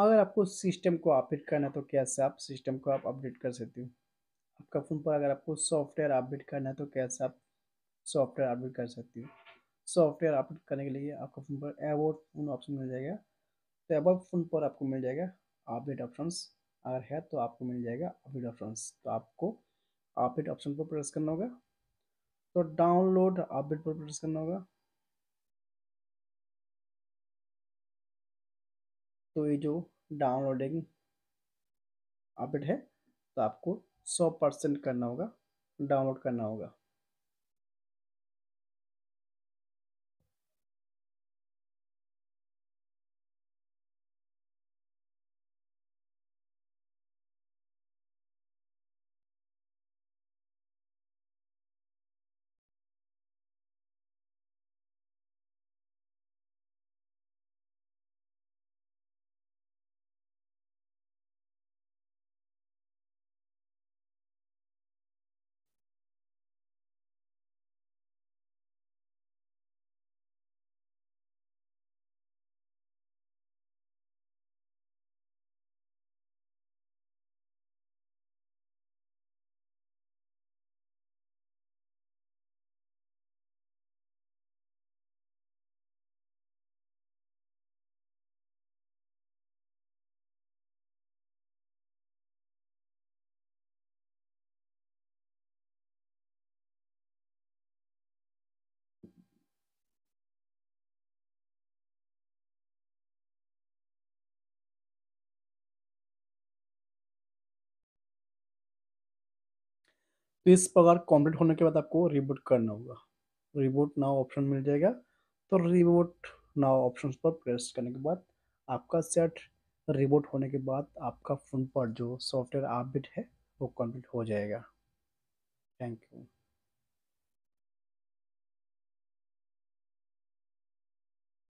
अगर आपको सिस्टम को अपडेट करना है तो कैसे आप सिस्टम को आप अपडेट कर सकते हो आपका फ़ोन पर अगर आपको सॉफ्टवेयर अपडेट करना है तो कैसे आप सॉफ्टवेयर अपडेट कर सकते हो सॉफ्टवेयर अपडेट करने के लिए आपका फ़ोन पर एवोट फोन ऑप्शन मिल जाएगा तो एबोट फोन पर आपको मिल जाएगा अपडेट ऑप्शन अगर है तो आपको मिल जाएगा अपडेट ऑप्शन तो आपको अपडेट ऑप्शन पर प्रेस करना होगा तो डाउनलोड अपडेट पर प्रेस करना होगा तो ये जो डाउनलोडिंग अपडेट है तो आपको सौ परसेंट करना होगा डाउनलोड करना होगा तो इस प्रकार कॉम्प्लीट होने के बाद आपको रिबूट करना होगा रिबूट नाउ ऑप्शन मिल जाएगा तो रिबूट नाउ ऑप्शन पर प्रेस करने के बाद आपका सेट रिबूट होने के बाद आपका फ़ोन पर जो सॉफ्टवेयर अपडेट है वो कंप्लीट हो जाएगा थैंक यू